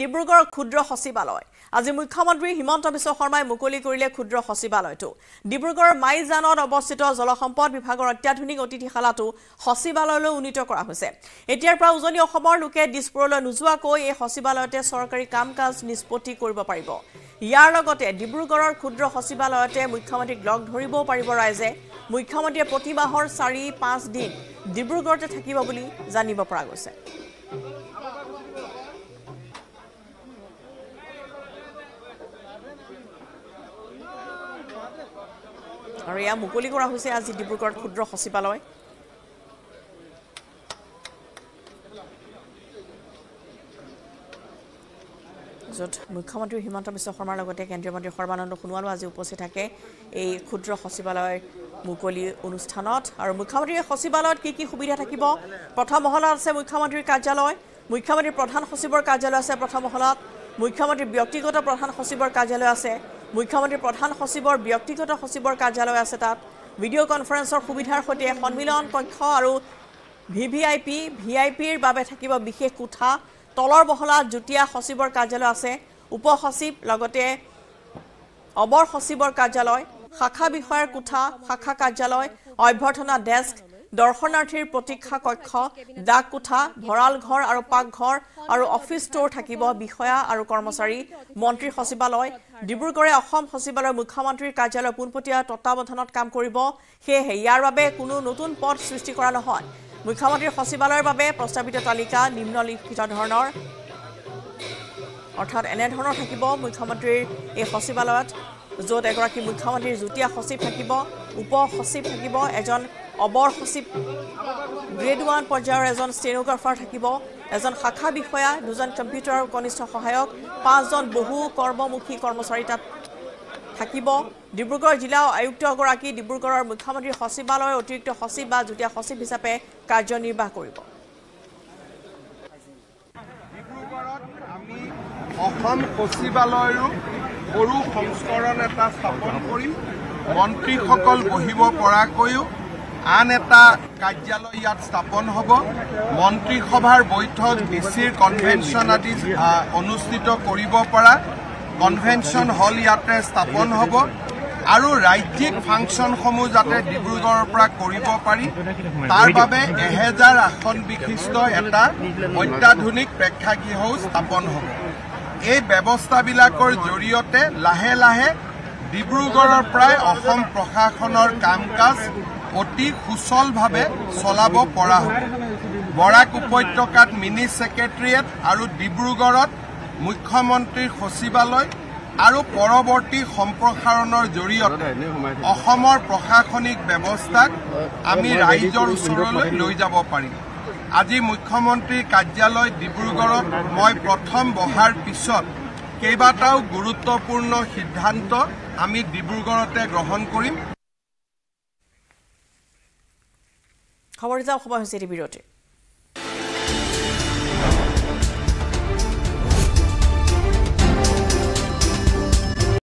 ডিব্ৰুগড় ক্ষুদ্ৰ সচিবালয় আজি মুখ্যমন্ত্ৰী হিমন্ত বিশ্ব শৰ্মাই মুকলি কৰিলে ক্ষুদ্ৰ সচিবালয়টো ডিব্ৰুগড়ৰ মাইজানত অৱস্থিত জলসম্পদ বিভাগৰ অত্যাধুনিক অতিথিশালাটো সচিবালয়লৈ উন্নীত কৰা হৈছে এতিয়াৰ পৰা উজনি অসমৰ লোকে দিছপুৰলৈ নোযোৱাকৈ এই সচিবালয়তে চৰকাৰী কাম কাজ নিষ্পত্তি কৰিব পাৰিব ইয়াৰ লগতে ডিব্ৰুগড়ৰ ক্ষুদ্ৰ সচিবালয়তে মুখ্যমন্ত্ৰীক লগ ধৰিবও পাৰিব ৰাইজে মুখ্যমন্ত্ৰীয়ে প্ৰতি মাহৰ চাৰি পাঁচ দিন ডিব্ৰুগড়তে থাকিব বুলি জানিব পৰা গৈছে আৰু এয়া মুকলি কৰা হৈছে আজি ডিব্ৰুগড় ক্ষুদ্ৰ সচিবালয় য'ত মুখ্যমন্ত্ৰী হিমন্ত বিশ্ব শৰ্মাৰ লগতে কেন্দ্ৰীয় মন্ত্ৰী সৰ্বানন্দ সোণোৱালো আজি উপস্থিত থাকে এই ক্ষুদ্ৰ সচিবালয়ৰ মুকলি অনুষ্ঠানত আৰু মুখ্যমন্ত্ৰীৰ সচিবালয়ত কি কি সুবিধা থাকিব প্ৰথম মহলাত আছে মুখ্যমন্ত্ৰীৰ কাৰ্যালয় মুখ্যমন্ত্ৰীৰ প্ৰধান সচিবৰ কাৰ্যালয় আছে প্ৰথম মহলাত মুখ্যমন্ত্ৰীৰ ব্যক্তিগত প্ৰধান সচিবৰ কাৰ্যালয় আছে মুখ্যমন্ত্ৰীৰ প্ৰধান সচিবৰ ব্যক্তিগত সচিবৰ কাৰ্যালয় আছে তাত ভিডিঅ' কনফাৰেন্সৰ সুবিধাৰ সৈতে সন্মিলন কক্ষ আৰু V V I P V I পিৰ বাবে থাকিব বিশেষ কোঠা তলৰ বহলাত যুটীয়া সচিবৰ কাৰ্যালয় আছে উপ সচিব লগতে অবৰ সচিবৰ কাৰ্যালয় শাখা বিষয়াৰ কোঠা শাখা কাৰ্যালয় অভ্যৰ্থনা ডেস্ক দৰ্শনাৰ্থীৰ প্ৰতীক্ষা কক্ষ ডাক কোঠা ভঁৰাল ঘৰ আৰু পাকঘৰ আৰু অফিচ ষ্ট'ৰ থাকিব বিষয়া আৰু কৰ্মচাৰী মন্ত্ৰীৰ সচিবালয় ডিব্ৰুগড়ে অসম সচিবালয় মুখ্যমন্ত্ৰীৰ কাৰ্যালয় পোনপটীয়া তত্বাৱধানত কাম কৰিব সেয়েহে ইয়াৰ বাবে কোনো নতুন পথ সৃষ্টি কৰা নহয় মুখ্যমন্ত্ৰীৰ সচিবালয়ৰ বাবে প্ৰস্তাৱিত তালিকা নিম্নলিখিত ধৰণৰ অৰ্থাৎ এনেধৰণৰ থাকিব মুখ্যমন্ত্ৰীৰ এই সচিবালয়ত য'ত এগৰাকী মুখ্যমন্ত্ৰীৰ যুটীয়া সচিব থাকিব উপ সচিব থাকিব এজন অবৰ সচিব গ্ৰেড ওৱান পৰ্যায়ৰ এজন ষ্টেনোগ্ৰাফাৰ থাকিব এজন শাখা বিষয়া দুজন কম্পিউটাৰৰ কনিষ্ঠ সহায়ক পাঁচজন বহু কৰ্মমুখী কৰ্মচাৰী তাত থাকিব ডিব্ৰুগড় জিলা আয়ুক্তগৰাকী ডিব্ৰুগড়ৰ মুখ্যমন্ত্ৰী সচিবালয়ৰ অতিৰিক্ত সচিব বা যুটীয়া সচিব হিচাপে কাৰ্যনিৰ্বাহ কৰিব অসম সচিবালয়ো সৰু সংস্কৰণ এটা স্থাপন কৰিম মন্ত্ৰীসকল বহিব পৰাকৈও আন এটা কাৰ্যালয় ইয়াত স্থাপন হ'ব মন্ত্ৰীসভাৰ বৈঠক ডি চিৰ কনভেনশ্যন আদি অনুষ্ঠিত কৰিব পৰা কনভেনশ্যন হল ইয়াতে স্থাপন হ'ব আৰু ৰাজ্যিক ফাংচনসমূহ যাতে ডিব্ৰুগড়ৰ পৰা কৰিব পাৰি তাৰ বাবে এহেজাৰ আসন বিশিষ্ট এটা অত্যাধুনিক প্ৰেক্ষাগৃহও স্থাপন হ'ব এই ব্যৱস্থাবিলাকৰ জৰিয়তে লাহে লাহে ডিব্ৰুগড়ৰ পৰাই অসম প্ৰশাসনৰ কাম কাজ অতি সুচলভাৱে চলাব পৰা হয় বৰাক উপত্যকাত মিনি ছেক্ৰেটেৰিয়েট আৰু ডিব্ৰুগড়ত মুখ্যমন্ত্ৰীৰ সচিবালয় আৰু পৰৱৰ্তী সম্প্ৰসাৰণৰ জৰিয়তে অসমৰ প্ৰশাসনিক ব্যৱস্থাক আমি ৰাইজৰ ওচৰলৈ লৈ যাব পাৰিম আজি মুখ্যমন্ত্ৰীৰ কাৰ্যালয় ডিব্ৰুগড়ত মই প্ৰথম বহাৰ পিছত কেইবাটাও গুৰুত্বপূৰ্ণ সিদ্ধান্ত আমি ডিব্ৰুগড়তে গ্ৰহণ কৰিম খবৰ এটা অসমীয়া হৈছে এটি বিৰতিৰ